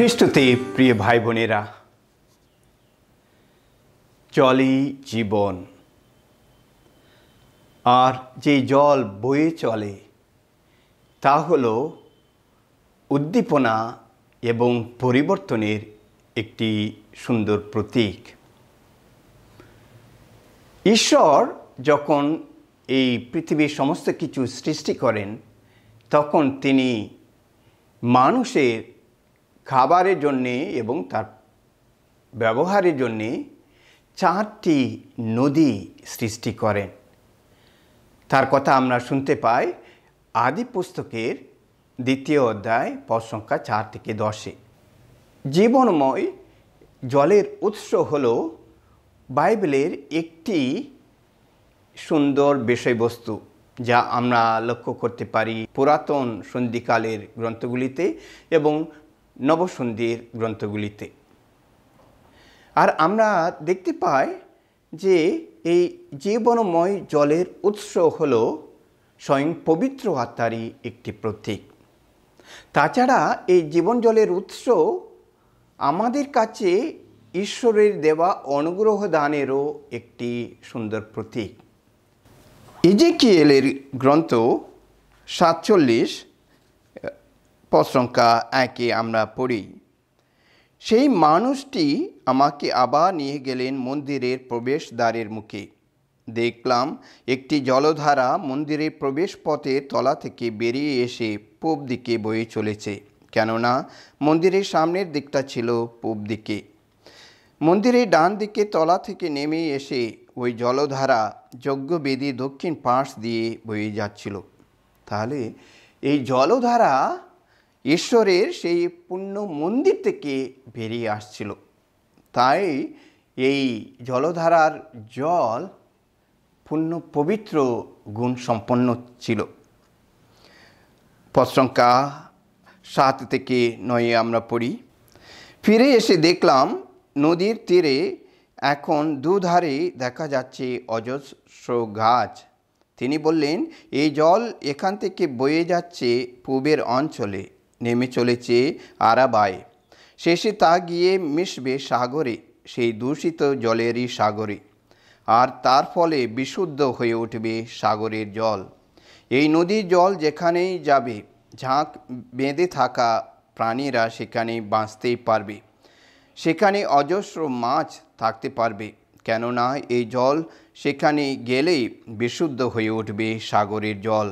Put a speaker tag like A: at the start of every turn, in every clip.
A: খ্রিস্টতে প্রিয় ভাই বোনেরা চলি জীবন আর যে জল বয়ে চলে তা হল উদ্দীপনা এবং পরিবর্তনের একটি সুন্দর প্রতীক ঈশ্বর যখন এই পৃথিবীর সমস্ত কিছু সৃষ্টি করেন তখন তিনি মানুষের খাবারের জন্যে এবং তার ব্যবহারের জন্যে চারটি নদী সৃষ্টি করেন তার কথা আমরা শুনতে পাই আদি পুস্তকের দ্বিতীয় অধ্যায় পদ সংখ্যা চার থেকে দশে জীবনময় জলের উৎস হল বাইবেলের একটি সুন্দর বিষয়বস্তু যা আমরা লক্ষ্য করতে পারি পুরাতন সন্ধিকালের গ্রন্থগুলিতে এবং নবসন্ধির গ্রন্থগুলিতে আর আমরা দেখতে পাই যে এই জীবনময় জলের উৎস হল স্বয়ং পবিত্র আত্মারই একটি প্রতীক তাছাড়া এই জীবন জলের উৎস আমাদের কাছে ঈশ্বরের দেওয়া অনুগ্রহ দানেরও একটি সুন্দর প্রতীক ইজেকিয়েলের গ্রন্থ সাতচল্লিশ প্রশংসা একে আমরা পড়ি সেই মানুষটি আমাকে আবার নিয়ে গেলেন মন্দিরের প্রবেশদ্বারের মুখে দেখলাম একটি জলধারা মন্দিরের প্রবেশ পথে তলা থেকে বেরিয়ে এসে পূব দিকে বয়ে চলেছে কেননা মন্দিরের সামনের দিকটা ছিল পূব দিকে মন্দিরের ডান দিকে তলা থেকে নেমে এসে ওই জলধারা যজ্ঞবেদী দক্ষিণ পাশ দিয়ে বয়ে যাচ্ছিল তাহলে এই জলধারা ঈশ্বরের সেই পুণ্য মন্দির থেকে বেরিয়ে আসছিল তাই এই জলধারার জল পুণ্য পবিত্র গুণ সম্পন্ন ছিল পশ্রঙ্কা সাত থেকে নয়ে আমরা পড়ি ফিরে এসে দেখলাম নদীর তীরে এখন দুধারে দেখা যাচ্ছে অজস্র গাছ তিনি বললেন এই জল এখান থেকে বয়ে যাচ্ছে পূবের অঞ্চলে নেমে চলেছে আরাবায় শেষে তা গিয়ে মিশবে সাগরে সেই দূষিত জলেরই সাগরে আর তার ফলে বিশুদ্ধ হয়ে উঠবে সাগরের জল এই নদীর জল যেখানেই যাবে ঝাঁক বেঁধে থাকা প্রাণীরা সেখানে বাঁচতেই পারবে সেখানে অজস্র মাছ থাকতে পারবে কেননা এই জল সেখানে গেলেই বিশুদ্ধ হয়ে উঠবে সাগরের জল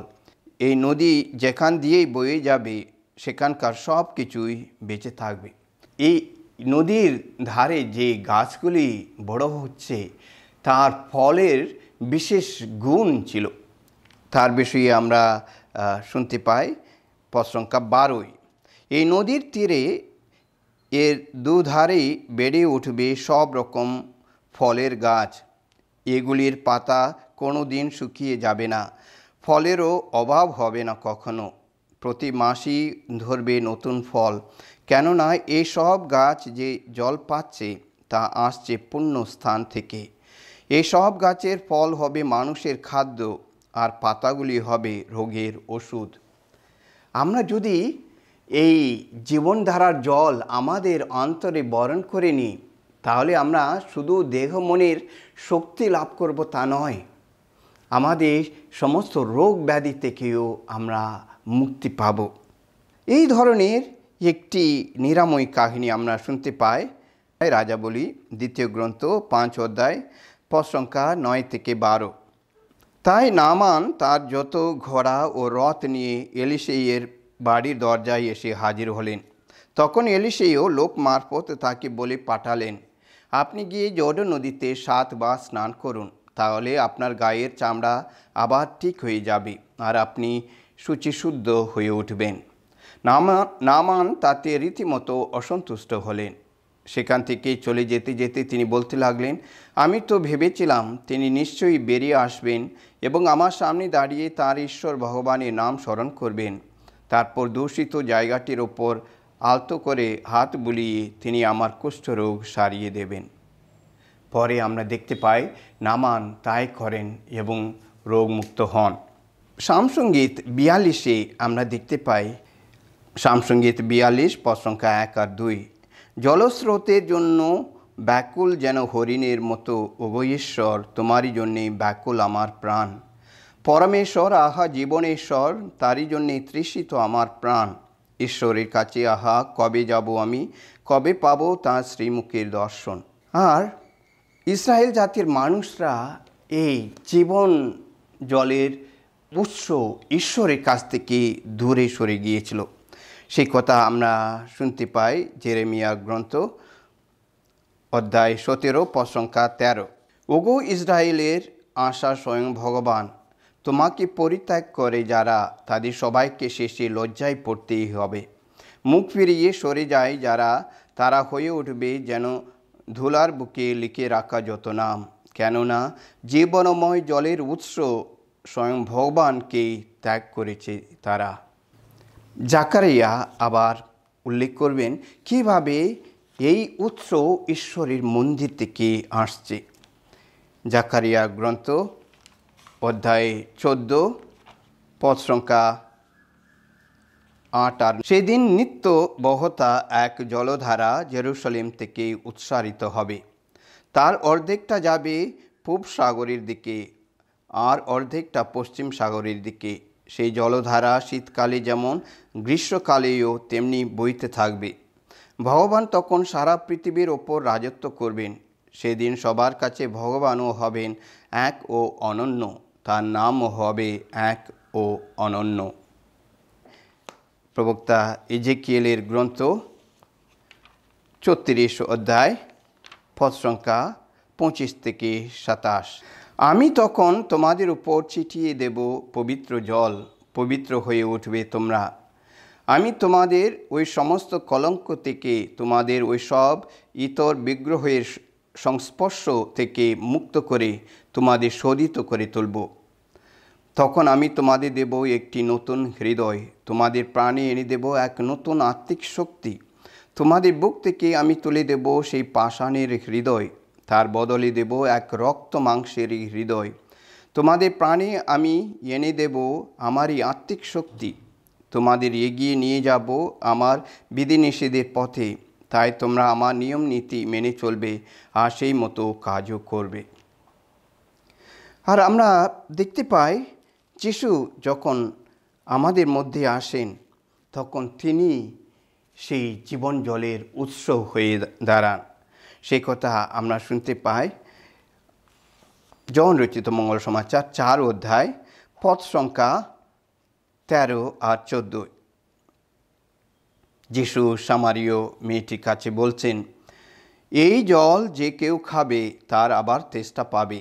A: এই নদী যেখান দিয়েই বয়ে যাবে সেখানকার সব কিছুই বেঁচে থাকবে এই নদীর ধারে যে গাছগুলি বড় হচ্ছে তার ফলের বিশেষ গুণ ছিল তার বিষয়ে আমরা শুনতে পাই পসংখ্যা বারোই এই নদীর তীরে এর দুধারেই বেড়ে উঠবে সব রকম ফলের গাছ এগুলির পাতা কোনো দিন শুকিয়ে যাবে না ফলেরও অভাব হবে না কখনো প্রতি মাসই ধরবে নতুন ফল কেননা এসব গাছ যে জল পাচ্ছে তা আসছে পুণ্য স্থান থেকে এসব গাছের ফল হবে মানুষের খাদ্য আর পাতাগুলি হবে রোগের ওষুধ আমরা যদি এই জীবনধারার জল আমাদের অন্তরে বরণ করে নিই তাহলে আমরা শুধু দেহ মনের শক্তি লাভ করব তা নয় আমাদের সমস্ত রোগ ব্যাধি থেকেও আমরা মুক্তি পাব এই ধরনের একটি নিরাময় কাহিনী আমরা শুনতে পাই রাজা বলি দ্বিতীয় গ্রন্থ পাঁচ অধ্যায় পদ নয় থেকে বারো তাই নামান তার যত ঘোড়া ও রথ নিয়ে এলিসেইয়ের বাড়ির দরজায় এসে হাজির হলেন তখন এলিসেইও লোক মারফত তাকে বলে পাঠালেন আপনি গিয়ে জড় নদীতে সাতবার স্নান করুন তাহলে আপনার গায়ের চামড়া আবার ঠিক হয়ে যাবে আর আপনি শুচিশুদ্ধ হয়ে উঠবেন নামা নামান তাতে রীতিমতো অসন্তুষ্ট হলেন সেখান থেকে চলে যেতে যেতে তিনি বলতে লাগলেন আমি তো ভেবেছিলাম তিনি নিশ্চয়ই বেরিয়ে আসবেন এবং আমার সামনে দাঁড়িয়ে তার ঈশ্বর ভগবানের নাম স্মরণ করবেন তারপর দূষিত জায়গাটির ওপর আলতো করে হাত বুলিয়ে তিনি আমার কুষ্ঠরোগ সারিয়ে দেবেন পরে আমরা দেখতে পাই নামান তাই করেন এবং রোগমুক্ত হন সামসঙ্গীত বিয়াল্লিশে আমরা দেখতে পাই সামসঙ্গীত বিয়াল্লিশ পসংখ্যা এক আর দুই জলস্রোতের জন্য ব্যাকুল যেন হরিণের মতো উভয়েশ্বর তোমারই জন্যে ব্যাকুল আমার প্রাণ পরমেশ্বর আহা জীবনেশ্বর তারই জন্যে তৃষিত আমার প্রাণ ঈশ্বরের কাছে আহা কবে যাব আমি কবে পাবো তাঁর শ্রীমুখের দর্শন আর ইসরায়েল জাতির মানুষরা এই জীবন জলের উৎস ঈশ্বরের কাছ থেকে দূরে সরে গিয়েছিল সেই কথা আমরা শুনতে পাই জেরেমিয়া গ্রন্থ অধ্যায় সতেরো পসংখ্যা তেরো ওগো ইসরায়েলের আশা স্বয়ং ভগবান তোমাকে পরিত্যাগ করে যারা তাদের সবাইকে শেষে লজ্জায় পড়তেই হবে মুখ ফিরিয়ে সরে যায় যারা তারা হয়ে উঠবে যেন ধুলার বুকে লিখে রাখা যত নাম কেননা জীবনময় জলের উৎস স্বয়ং ভগবানকেই ত্যাগ করেছে তারা জাকারিয়া আবার উল্লেখ করবেন কিভাবে এই উৎস ঈশ্বরের মন্দির থেকে আসছে জাকারিয়া গ্রন্থ অধ্যায় চোদ্দ পথ সংখ্যা আট আর সেদিন নিত্য বহতা এক জলধারা জেরুসালেম থেকে উৎসারিত হবে তার অর্ধেকটা যাবে পূব সাগরের দিকে আর অর্ধেকটা পশ্চিম সাগরের দিকে সেই জলধারা শীতকালে যেমন গ্রীষ্মকালেও তেমনি বইতে থাকবে ভগবান তখন সারা পৃথিবীর ওপর রাজত্ব করবেন সেদিন সবার কাছে ভগবানও হবেন এক ও অনন্য তার নামও হবে এক ও অনন্য প্রবক্তা ইজেকিয়েলের গ্রন্থ চত্রিশ অধ্যায় পদ সংখ্যা পঁচিশ থেকে সাতাশ আমি তখন তোমাদের উপর ছিটিয়ে দেব পবিত্র জল পবিত্র হয়ে উঠবে তোমরা আমি তোমাদের ওই সমস্ত কলঙ্ক থেকে তোমাদের ওই সব ইতর বিগ্রহের সংস্পর্শ থেকে মুক্ত করে তোমাদের শোধিত করে তুলব তখন আমি তোমাদের দেব একটি নতুন হৃদয় তোমাদের প্রাণে এনে দেব এক নতুন আত্মিক শক্তি তোমাদের বুক থেকে আমি তুলে দেব সেই পাষাণের হৃদয় তার বদলে দেব এক রক্ত মাংসের হৃদয় তোমাদের প্রাণে আমি এনে দেব আমারই আত্মিক শক্তি তোমাদের এগিয়ে নিয়ে যাব আমার বিধিনিষেধের পথে তাই তোমরা আমার নিয়ম নীতি মেনে চলবে আর সেই মতো কাজও করবে আর আমরা দেখতে পাই যিশু যখন আমাদের মধ্যে আসেন তখন তিনি সেই জীবন জলের উৎস হয়ে দাঁড়ান সেই কথা আমরা শুনতে পাই যৌন রচিত মঙ্গল সমাচার চার অধ্যায় পথ সংখ্যা তেরো আর চোদ্দ যিশু সামারীয় মেয়েটির কাছে বলছেন এই জল যে কেউ খাবে তার আবার তেষ্টা পাবে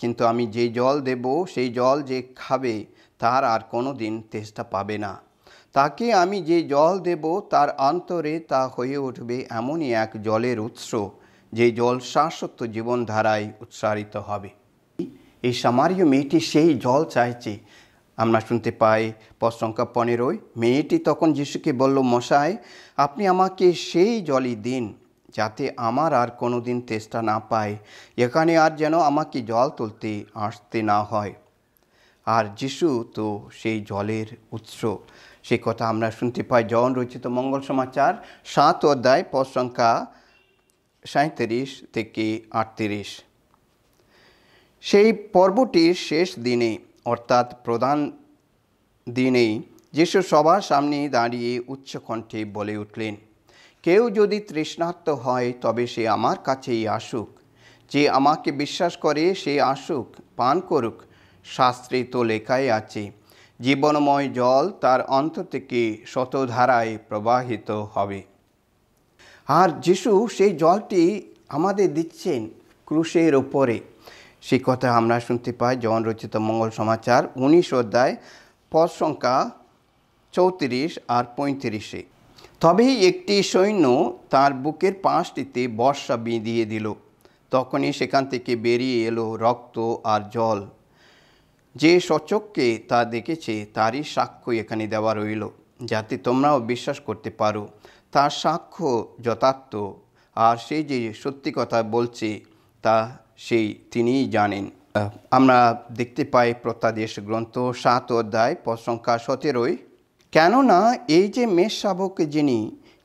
A: কিন্তু আমি যে জল দেব সেই জল যে খাবে তার আর কোনো দিন তেষ্টা পাবে না তাকে আমি যে জল দেব তার অন্তরে তা হয়ে উঠবে এমনই এক জলের উৎস যে জল শাশ্বত জীবনধারায় উৎসারিত হবে এই সামারীয় মেয়েটি সেই জল চাইছে আমরা শুনতে পাই পশঙ্কা পনেরোই মেয়েটি তখন যিশুকে বলল মশাই আপনি আমাকে সেই জলই দিন যাতে আমার আর কোনো দিন তেষ্টা না পায় এখানে আর যেন আমাকে জল তুলতে আসতে না হয় আর যিশু তো সেই জলের উৎস সে কথা আমরা শুনতে পাই জন রচিত মঙ্গল সমাচার সাত অধ্যায় পশঙ্কা সাঁত্রিশ থেকে আটত্রিশ সেই পর্বটির শেষ দিনে অর্থাৎ প্রধান দিনেই যেসব সবার সামনে দাঁড়িয়ে উচ্চকণ্ঠে বলে উঠলেন কেউ যদি তৃষ্ণার্ত হয় তবে সে আমার কাছেই আসুক যে আমাকে বিশ্বাস করে সে আসুক পান করুক শাস্ত্রে তো লেখাই আছে জীবনময় জল তার অন্ত থেকে শতধারায় প্রবাহিত হবে আর যিশু সেই জলটি আমাদের দিচ্ছেন ক্রুশের ওপরে সেই কথা আমরা শুনতে পাই জন রচিত মঙ্গল সমাচার উনিশ অধ্যায় পদ সংখ্যা চৌত্রিশ আর পঁয়ত্রিশে তবেই একটি সৈন্য তার বুকের পাঁচটিতে বর্ষা বিঁধিয়ে দিল তখনই সেখান থেকে বেরিয়ে এলো রক্ত আর জল যে সচককে তা দেখেছে তারই সাক্ষ্য এখানে দেওয়া রইল যাতে তোমরাও বিশ্বাস করতে পারো তার সাক্ষ্য যথার্থ আর সে যে সত্যি কথা বলছে তা সেই তিনিই জানেন আমরা দেখতে পাই প্রত্যাদেশ গ্রন্থ সাত অধ্যায় পদ সতেরোই কেননা এই যে মেষ শাবক যিনি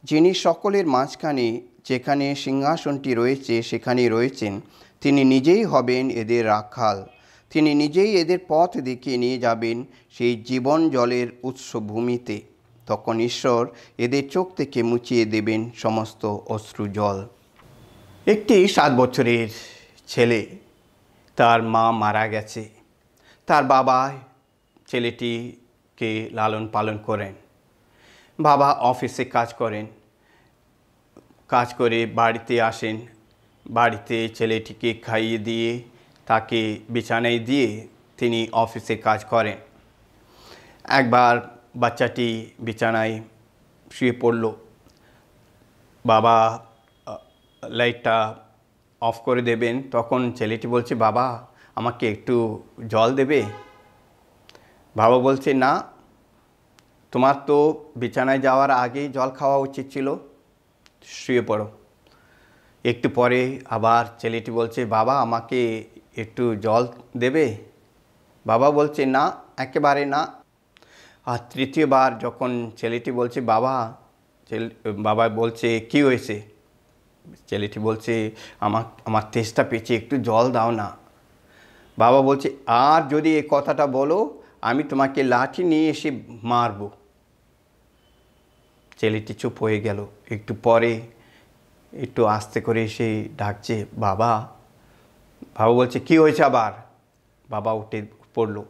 A: যিনি সকলের মাঝখানে যেখানে সিংহাসনটি রয়েছে সেখানে রয়েছেন তিনি নিজেই হবেন এদের রাখাল তিনি নিজেই এদের পথ দেখিয়ে নিয়ে যাবেন সেই জীবন জলের উৎসভূমিতে তখন ঈশ্বর এদের চোখ থেকে মুছিয়ে দেবেন সমস্ত অশ্রু জল একটি সাত বছরের ছেলে তার মা মারা গেছে তার বাবা ছেলেটিকে লালন পালন করেন বাবা অফিসে কাজ করেন কাজ করে বাড়িতে আসেন বাড়িতে ছেলেটিকে খাইয়ে দিয়ে তাকে বিছানায় দিয়ে তিনি অফিসে কাজ করেন একবার বাচ্চাটি বিছানায় শুয়ে পড়ল বাবা লাইটটা অফ করে দেবেন তখন ছেলেটি বলছে বাবা আমাকে একটু জল দেবে বাবা বলছে না তোমার তো বিছানায় যাওয়ার আগেই জল খাওয়া উচিত ছিল শুয়ে পড়ো একটু পরে আবার ছেলেটি বলছে বাবা আমাকে একটু জল দেবে বাবা বলছে না একেবারে না আর তৃতীয়বার যখন ছেলেটি বলছে বাবা ছেলে বাবা বলছে কি হয়েছে ছেলেটি বলছে আমার আমার তেষ্টা পেয়েছে একটু জল দাও না বাবা বলছে আর যদি এ কথাটা বলো আমি তোমাকে লাঠি নিয়ে এসে মারব ছেলেটি চুপ হয়ে গেল একটু পরে একটু আস্তে করে এসে ডাকছে বাবা বাবা বলছে কি হয়েছে আবার বাবা উঠে পড়লো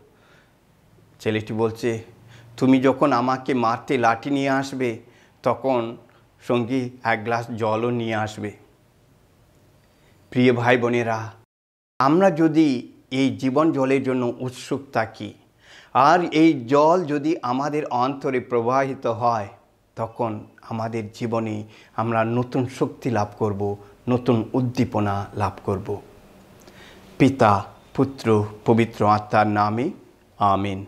A: ছেলেটি বলছে তুমি যখন আমাকে মারতে লাঠি নিয়ে আসবে তখন সঙ্গে এক গ্লাস জলও নিয়ে আসবে প্রিয় ভাই বোনেরা আমরা যদি এই জীবন জলের জন্য উৎসুক থাকি আর এই জল যদি আমাদের অন্তরে প্রবাহিত হয় তখন আমাদের জীবনে আমরা নতুন শক্তি লাভ করব নতুন উদ্দীপনা লাভ করব পিতা পুত্র পবিত্র আত্মার নামে আমিন